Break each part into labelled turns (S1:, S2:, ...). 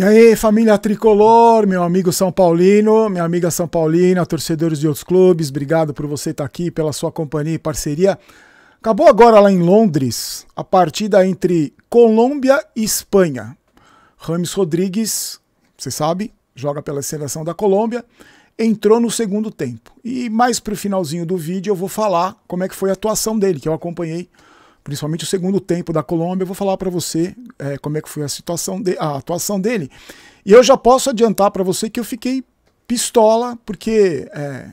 S1: E aí, família tricolor, meu amigo São Paulino, minha amiga São Paulina, torcedores de outros clubes, obrigado por você estar aqui, pela sua companhia e parceria. Acabou agora lá em Londres a partida entre Colômbia e Espanha. Rames Rodrigues, você sabe, joga pela seleção da Colômbia, entrou no segundo tempo. E mais para o finalzinho do vídeo eu vou falar como é que foi a atuação dele, que eu acompanhei principalmente o segundo tempo da Colômbia. Eu vou falar para você é, como é que foi a situação de, a atuação dele. E eu já posso adiantar para você que eu fiquei pistola, porque é,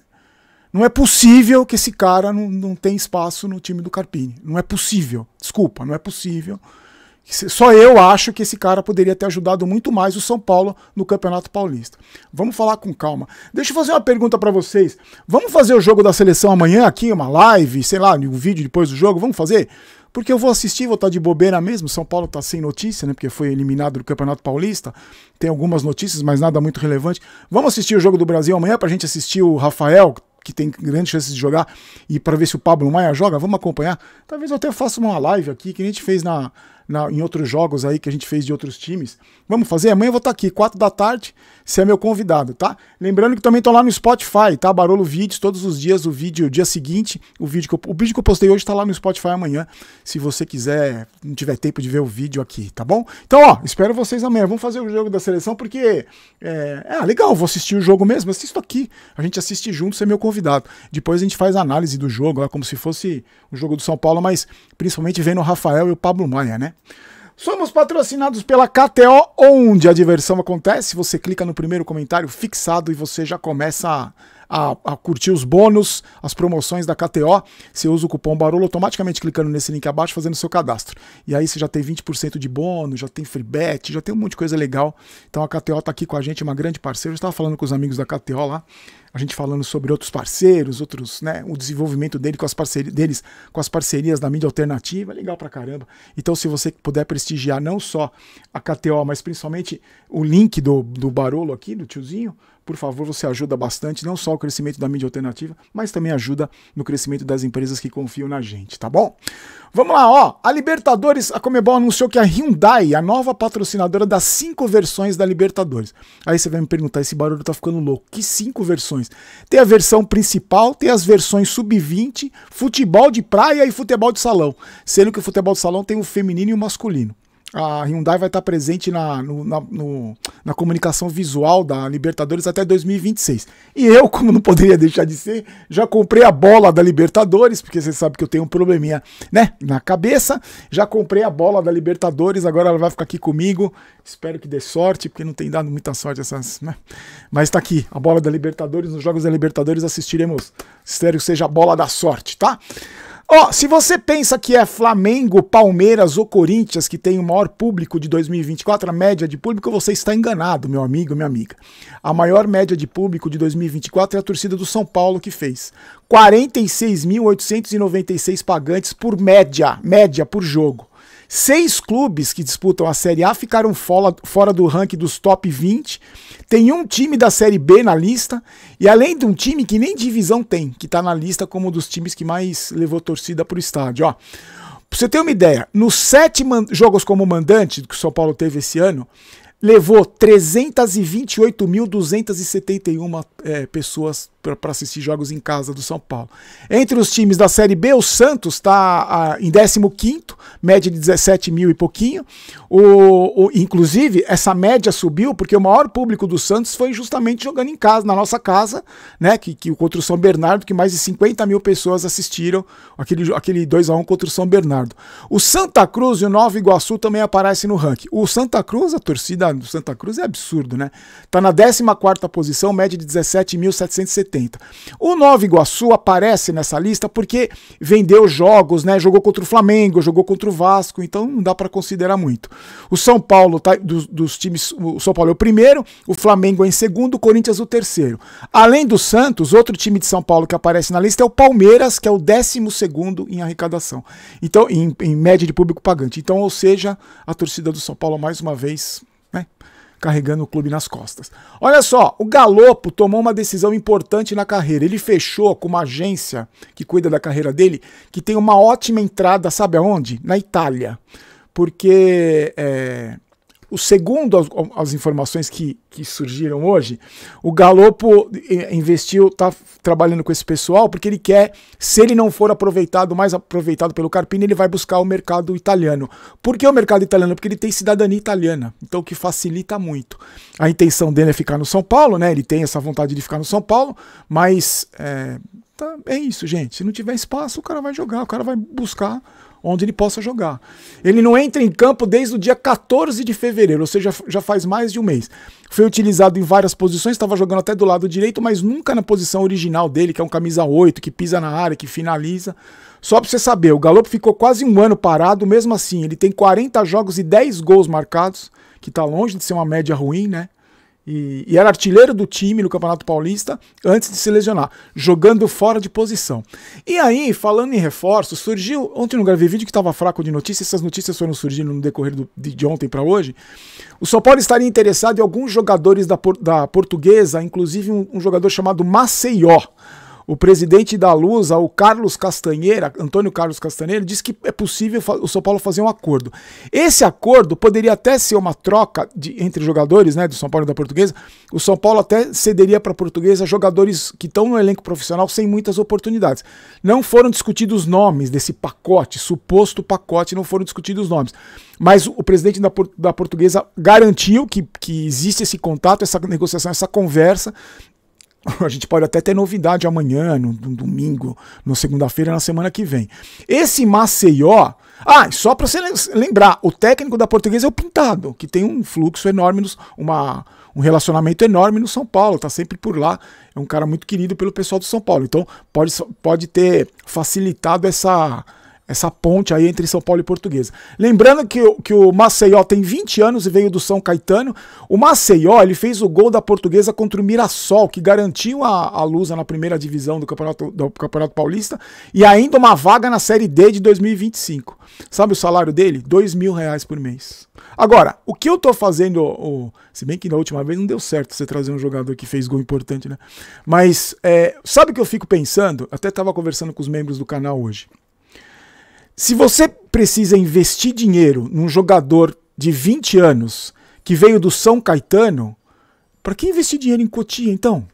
S1: não é possível que esse cara não, não tem espaço no time do Carpini. Não é possível. Desculpa, não é possível. Só eu acho que esse cara poderia ter ajudado muito mais o São Paulo no Campeonato Paulista. Vamos falar com calma. Deixa eu fazer uma pergunta para vocês. Vamos fazer o jogo da seleção amanhã aqui, uma live, sei lá, um vídeo depois do jogo? Vamos fazer? Porque eu vou assistir, vou estar tá de bobeira mesmo. São Paulo está sem notícia, né? Porque foi eliminado do Campeonato Paulista. Tem algumas notícias, mas nada muito relevante. Vamos assistir o jogo do Brasil amanhã para a gente assistir o Rafael, que tem grandes chances de jogar, e para ver se o Pablo Maia joga. Vamos acompanhar. Talvez eu até faça uma live aqui, que a gente fez na, na, em outros jogos aí que a gente fez de outros times. Vamos fazer? Amanhã eu vou estar tá aqui, 4 da tarde, você é meu convidado, tá? Lembrando que também estou lá no Spotify, tá? Barolo Vídeos, todos os dias, o vídeo, o dia seguinte, o vídeo que eu, o vídeo que eu postei hoje está lá no Spotify amanhã, se você quiser, não tiver tempo de ver o vídeo aqui, tá bom? Então, ó, espero vocês amanhã. Vamos fazer o jogo da seleção, porque é, é legal, vou assistir o jogo mesmo, assisto aqui. A gente assiste junto, você é meu convidado. Depois a gente faz a análise do jogo, lá como se fosse o jogo do São Paulo, mas principalmente vendo o Rafael e o Pablo Maia, né? Somos patrocinados pela KTO, onde a diversão acontece. Você clica no primeiro comentário fixado e você já começa a, a, a curtir os bônus, as promoções da KTO. Você usa o cupom Barulho automaticamente clicando nesse link abaixo, fazendo seu cadastro. E aí você já tem 20% de bônus, já tem free bet, já tem um monte de coisa legal. Então a KTO está aqui com a gente, uma grande parceira. Eu estava falando com os amigos da KTO lá a gente falando sobre outros parceiros, outros, né, o desenvolvimento dele com as deles com as parcerias da mídia alternativa, é legal pra caramba. Então, se você puder prestigiar não só a KTO, mas principalmente o link do, do Barolo aqui, do tiozinho, por favor, você ajuda bastante, não só o crescimento da mídia alternativa, mas também ajuda no crescimento das empresas que confiam na gente, tá bom? Vamos lá, ó. A Libertadores, a Comebol anunciou que a Hyundai, a nova patrocinadora das cinco versões da Libertadores. Aí você vai me perguntar, esse barulho tá ficando louco. Que cinco versões? Tem a versão principal, tem as versões sub-20, futebol de praia e futebol de salão. Sendo que o futebol de salão tem o feminino e o masculino a Hyundai vai estar presente na, no, na, no, na, comunicação visual da Libertadores até 2026. E eu, como não poderia deixar de ser, já comprei a bola da Libertadores, porque você sabe que eu tenho um probleminha né, na cabeça. Já comprei a bola da Libertadores, agora ela vai ficar aqui comigo. Espero que dê sorte, porque não tem dado muita sorte essas. Né? Mas está aqui, a bola da Libertadores. Nos Jogos da Libertadores assistiremos. Espero que seja a bola da sorte, tá? Ó, oh, se você pensa que é Flamengo, Palmeiras ou Corinthians que tem o maior público de 2024, a média de público, você está enganado, meu amigo, minha amiga. A maior média de público de 2024 é a torcida do São Paulo que fez. 46.896 pagantes por média, média por jogo. Seis clubes que disputam a Série A ficaram fora do ranking dos top 20. Tem um time da Série B na lista. E além de um time que nem divisão tem, que está na lista como um dos times que mais levou torcida para o estádio. Ó, pra você ter uma ideia, nos sete jogos como mandante que o São Paulo teve esse ano, levou 328.271 é, pessoas para assistir jogos em casa do São Paulo. Entre os times da Série B, o Santos está ah, em 15, média de 17 mil e pouquinho. O, o, inclusive, essa média subiu porque o maior público do Santos foi justamente jogando em casa, na nossa casa, né? Que, que contra o São Bernardo, que mais de 50 mil pessoas assistiram aquele, aquele 2x1 contra o São Bernardo. O Santa Cruz e o Nova Iguaçu também aparecem no ranking. O Santa Cruz, a torcida do Santa Cruz é absurdo, né? Tá na 14 posição, média de 17.770. O Nova Iguaçu aparece nessa lista porque vendeu jogos, né? Jogou contra o Flamengo, jogou contra o Vasco, então não dá para considerar muito. O São Paulo tá, dos, dos, times, o São Paulo é o primeiro, o Flamengo é em segundo, o Corinthians é o terceiro. Além do Santos, outro time de São Paulo que aparece na lista é o Palmeiras, que é o décimo segundo em arrecadação. Então, em, em média de público pagante. Então, ou seja, a torcida do São Paulo mais uma vez, né? carregando o clube nas costas. Olha só, o Galopo tomou uma decisão importante na carreira. Ele fechou com uma agência que cuida da carreira dele, que tem uma ótima entrada, sabe aonde? Na Itália. Porque é, o segundo as, as informações que, que surgiram hoje, o Galopo eh, investiu, está trabalhando com esse pessoal, porque ele quer, se ele não for aproveitado, mais aproveitado pelo Carpini, ele vai buscar o mercado italiano. Por que o mercado italiano? Porque ele tem cidadania italiana, então o que facilita muito. A intenção dele é ficar no São Paulo, né? Ele tem essa vontade de ficar no São Paulo, mas é, tá, é isso, gente. Se não tiver espaço, o cara vai jogar, o cara vai buscar onde ele possa jogar. Ele não entra em campo desde o dia 14 de fevereiro, ou seja, já faz mais de um mês. Foi utilizado em várias posições, estava jogando até do lado direito, mas nunca na posição original dele, que é um camisa 8, que pisa na área, que finaliza. Só para você saber, o Galo ficou quase um ano parado, mesmo assim, ele tem 40 jogos e 10 gols marcados, que está longe de ser uma média ruim, né? e, e, era artilheiro do time no Campeonato Paulista antes de se lesionar, jogando fora de posição. E aí, falando em reforço, surgiu. Ontem eu não gravei vídeo que estava fraco de notícias, essas notícias foram surgindo no decorrer do, de, de, ontem para hoje. O São Paulo estaria interessado em alguns jogadores da, da portuguesa, inclusive um, um jogador chamado Maceió o presidente da Lusa, o Carlos Castanheira, Antônio Carlos Castanheira, disse que é possível o São Paulo fazer um acordo. Esse acordo poderia até ser uma troca de, entre jogadores né, do São Paulo e da Portuguesa. O São Paulo até cederia para a Portuguesa jogadores que estão no elenco profissional sem muitas oportunidades. Não foram discutidos nomes desse pacote, suposto pacote, não foram discutidos nomes. Mas o presidente da, da Portuguesa garantiu que, que existe esse contato, essa negociação, essa conversa A gente pode até ter novidade amanhã, no, no domingo, na segunda-feira, na semana que vem. Esse Maceió. Ah, só para você lembrar, o técnico da portuguesa é o Pintado, que tem um fluxo enorme, nos, uma, um relacionamento enorme no São Paulo, tá sempre por lá. É um cara muito querido pelo pessoal do São Paulo. Então pode, pode ter facilitado essa essa ponte aí entre São Paulo e Portuguesa. Lembrando que, que o Maceió tem 20 anos e veio do São Caetano. O Maceió ele fez o gol da Portuguesa contra o Mirassol, que garantiu a, a Lusa na primeira divisão do Campeonato, do Campeonato Paulista e ainda uma vaga na Série D de 2025. Sabe o salário dele? 2 mil reais por mês. Agora, o que eu tô fazendo, o, se bem que na última vez não deu certo você trazer um jogador que fez gol importante, né? Mas é, sabe o que eu fico pensando? Até estava conversando com os membros do canal hoje. Se você precisa investir dinheiro num jogador de 20 anos que veio do São Caetano, para que investir dinheiro em Cotia então?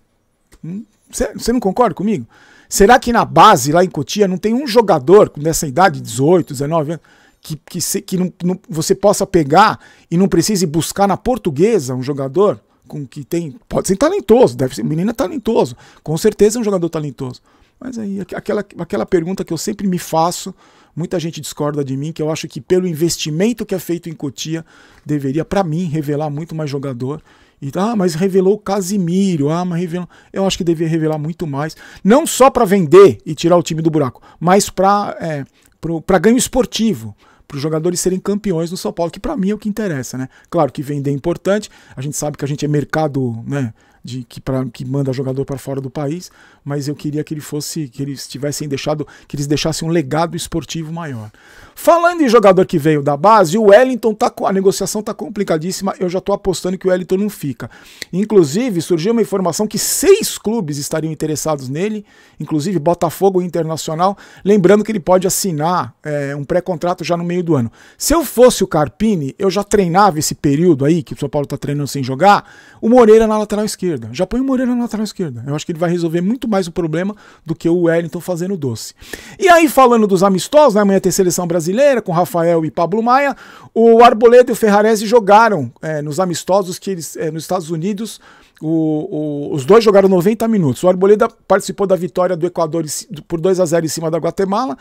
S1: Você hum? não concorda comigo? Será que na base lá em Cotia não tem um jogador nessa idade, 18, 19 anos, que, que, se, que não, não, você possa pegar e não precise buscar na portuguesa um jogador com que tem. Pode ser talentoso, deve ser. menina é talentoso, com certeza é um jogador talentoso. Mas aí, aquela, aquela pergunta que eu sempre me faço, muita gente discorda de mim, que eu acho que pelo investimento que é feito em Cotia, deveria, para mim, revelar muito mais jogador. E, ah, mas revelou o Casimiro. Ah, mas revelou. Eu acho que deveria revelar muito mais. Não só para vender e tirar o time do buraco, mas para é, pro, ganho esportivo. Para os jogadores serem campeões no São Paulo, que para mim é o que interessa, né? Claro que vender é importante, a gente sabe que a gente é mercado, né? de que, pra, que manda jogador para fora do país, mas eu queria que ele fosse, que eles tivessem deixado, que eles deixassem um legado esportivo maior. Falando em jogador que veio da base, o Wellington tá a negociação tá complicadíssima. Eu já estou apostando que o Wellington não fica. Inclusive surgiu uma informação que seis clubes estariam interessados nele, inclusive Botafogo e Internacional. Lembrando que ele pode assinar é, um pré-contrato já no meio do ano. Se eu fosse o Carpini, eu já treinava esse período aí que o São Paulo está treinando sem jogar. O Moreira na lateral esquerda esquerda. Já põe o Moreira na lateral esquerda. Eu acho que ele vai resolver muito mais o problema do que o Wellington fazendo doce. E aí, falando dos amistosos, né? amanhã tem seleção brasileira com Rafael e Pablo Maia. O Arboleda e o Ferrarese jogaram é, nos amistosos que eles, é, nos Estados Unidos o, o, os dois jogaram 90 minutos. O Arboleda participou da vitória do Equador por 2 a 0 em cima da Guatemala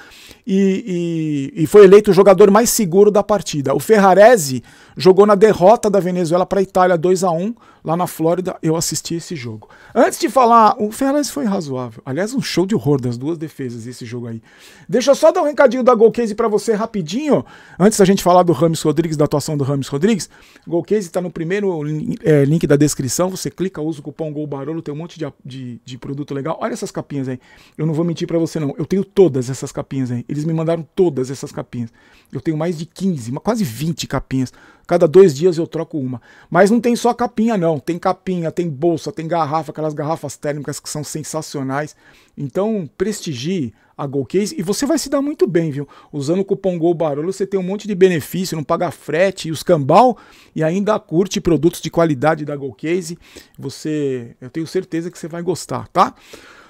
S1: e, e, e foi eleito o jogador mais seguro da partida. O Ferrarese jogou na derrota da Venezuela para a Itália 2 a 1 lá na Flórida. Eu assisti esse jogo. Antes de falar, o Ferrarese foi razoável. Aliás, um show de horror das duas defesas esse jogo aí. Deixa eu só dar um recadinho da Golcase para você rapidinho, antes da gente falar do Rames Rodrigues, da atuação do Rames Rodrigues. Golcase está no primeiro é, link da descrição, você clica clica, usa o cupom GOLBAROLO, tem um monte de, de, de produto legal. Olha essas capinhas aí. Eu não vou mentir para você não, eu tenho todas essas capinhas aí. Eles me mandaram todas essas capinhas. Eu tenho mais de 15, quase 20 capinhas Cada dois dias eu troco uma. Mas não tem só capinha, não. Tem capinha, tem bolsa, tem garrafa, aquelas garrafas térmicas que são sensacionais. Então, prestigie a Golcase e você vai se dar muito bem, viu? Usando o cupom Gol Barulho, você tem um monte de benefício, não paga frete e os cambal e ainda curte produtos de qualidade da Golcase. Você, eu tenho certeza que você vai gostar, tá?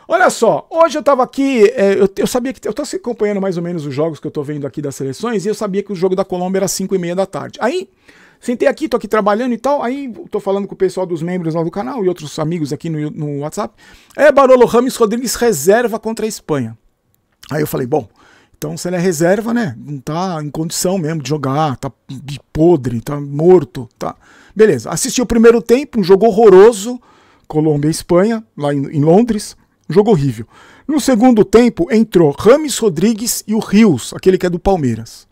S1: Olha só, hoje eu estava aqui, é, eu, eu, sabia que. Eu estou acompanhando mais ou menos os jogos que eu estou vendo aqui das seleções, e eu sabia que o jogo da Colômbia era 5 e meia da tarde. Aí, sentei aqui, estou aqui trabalhando e tal, aí estou falando com o pessoal dos membros lá do canal e outros amigos aqui no, no WhatsApp. É Barolo Ramos, Rodrigues reserva contra a Espanha. Aí eu falei, bom, então se ele é reserva, né? Não tá em condição mesmo de jogar, tá podre, tá morto, tá. Beleza. Assisti o primeiro tempo, um jogo horroroso, Colômbia e Espanha, lá em, em Londres. Jogo horrível. No segundo tempo, entrou Rames Rodrigues e o Rios, aquele que é do Palmeiras.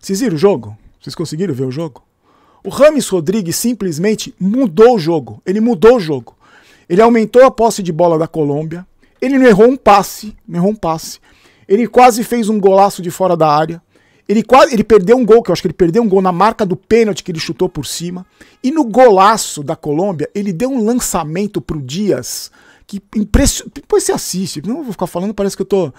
S1: Vocês viram o jogo? Vocês conseguiram ver o jogo? O Rames Rodrigues simplesmente mudou o jogo. Ele mudou o jogo. Ele aumentou a posse de bola da Colômbia. Ele não errou um passe, não errou um passe. Ele quase fez um golaço de fora da área. Ele quase, ele perdeu um gol, que eu acho que ele perdeu um gol na marca do pênalti que ele chutou por cima. E no golaço da Colômbia, ele deu um lançamento pro Dias que impressionante. Depois você assiste, não vou ficar falando, parece que eu tô.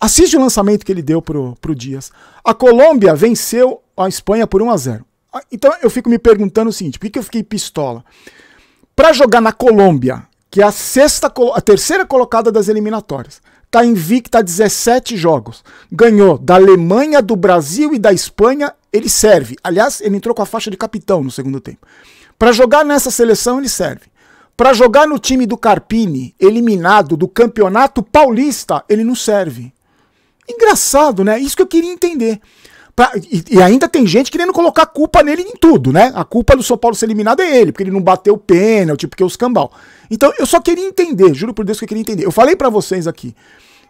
S1: Assiste o lançamento que ele deu pro, pro Dias. A Colômbia venceu a Espanha por 1 a 0 ah, Então eu fico me perguntando o seguinte: por que, que eu fiquei pistola? Para jogar na Colômbia, que é a, sexta, a terceira colocada das eliminatórias, tá invicta 17 jogos. Ganhou da Alemanha, do Brasil e da Espanha. Ele serve. Aliás, ele entrou com a faixa de capitão no segundo tempo. Para jogar nessa seleção, ele serve. Para jogar no time do Carpini, eliminado do Campeonato Paulista, ele não serve. Engraçado, né? Isso que eu queria entender. Pra, e, e, ainda tem gente querendo colocar culpa nele em tudo, né? A culpa do São Paulo ser eliminado é ele, porque ele não bateu o pênalti, porque o escambau. Então, eu só queria entender, juro por Deus que eu queria entender. Eu falei para vocês aqui,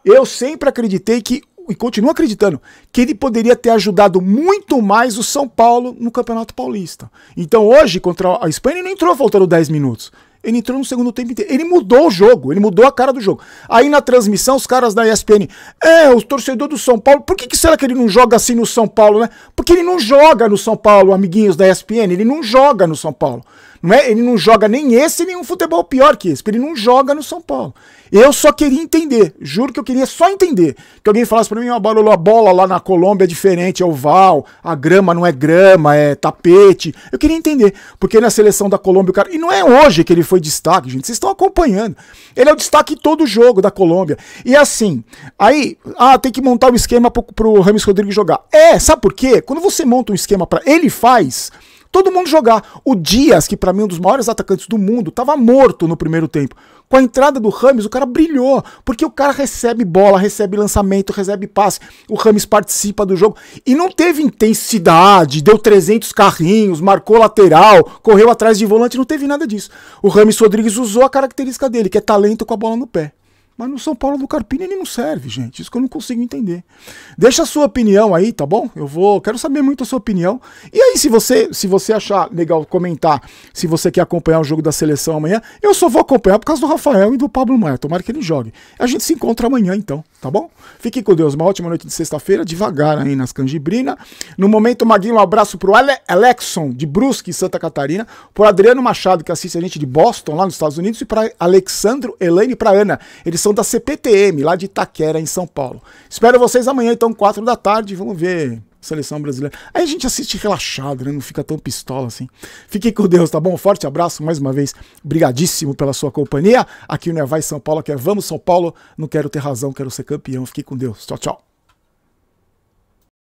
S1: eu sempre acreditei que, e continuo acreditando, que ele poderia ter ajudado muito mais o São Paulo no Campeonato Paulista. Então, hoje, contra a Espanha, ele não entrou faltando 10 minutos. Ele entrou no segundo tempo inteiro. Ele mudou o jogo, ele mudou a cara do jogo. Aí na transmissão, os caras da ESPN, é, os torcedores do São Paulo, por que, que será que ele não joga assim no São Paulo, né? Porque ele não joga no São Paulo, amiguinhos da ESPN, ele não joga no São Paulo. Não é? Ele não joga nem esse, nem um futebol pior que esse, porque ele não joga no São Paulo. Eu só queria entender, juro que eu queria só entender. Que alguém falasse para mim, ó, ah, barulho, a bola lá na Colômbia é diferente, é oval, a grama não é grama, é tapete. Eu queria entender, porque na seleção da Colômbia o cara. E não é hoje que ele foi destaque, gente, vocês estão acompanhando. Ele é o destaque em todo jogo da Colômbia. E assim, aí, ah, tem que montar o um esquema pro, pro Rames Rodrigues jogar. É, sabe por quê? Quando você monta um esquema para ele faz Todo mundo jogar. O Dias, que para mim é um dos maiores atacantes do mundo, estava morto no primeiro tempo. Com a entrada do Rames, o cara brilhou, porque o cara recebe bola, recebe lançamento, recebe passe. O Rames participa do jogo e não teve intensidade, deu 300 carrinhos, marcou lateral, correu atrás de volante, não teve nada disso. O Rames Rodrigues usou a característica dele, que é talento com a bola no pé. Mas no São Paulo do Carpini ele não serve, gente. Isso que eu não consigo entender. Deixa a sua opinião aí, tá bom? Eu vou, quero saber muito a sua opinião. E aí, se você, se você achar legal comentar, se você quer acompanhar o jogo da seleção amanhã, eu só vou acompanhar por causa do Rafael e do Pablo Maia. Tomara que ele jogue. A gente se encontra amanhã, então, tá bom? Fique com Deus. Uma ótima noite de sexta-feira, devagar aí nas canjibrinas. No momento, Maguinho, um abraço pro Ale Alexon de Brusque, Santa Catarina, pro Adriano Machado, que assiste a gente de Boston, lá nos Estados Unidos, e pra Alexandro, Elaine e pra Ana. Eles são da CPTM, lá de Itaquera, em São Paulo. Espero vocês amanhã, então, 4 da tarde. Vamos ver seleção brasileira. Aí a gente assiste relaxado, né? Não fica tão pistola assim. Fique com Deus, tá bom? Forte abraço mais uma vez. Obrigadíssimo pela sua companhia. Aqui no Vai São Paulo, Quer é Vamos São Paulo. Não quero ter razão, quero ser campeão. Fique com Deus. Tchau, tchau.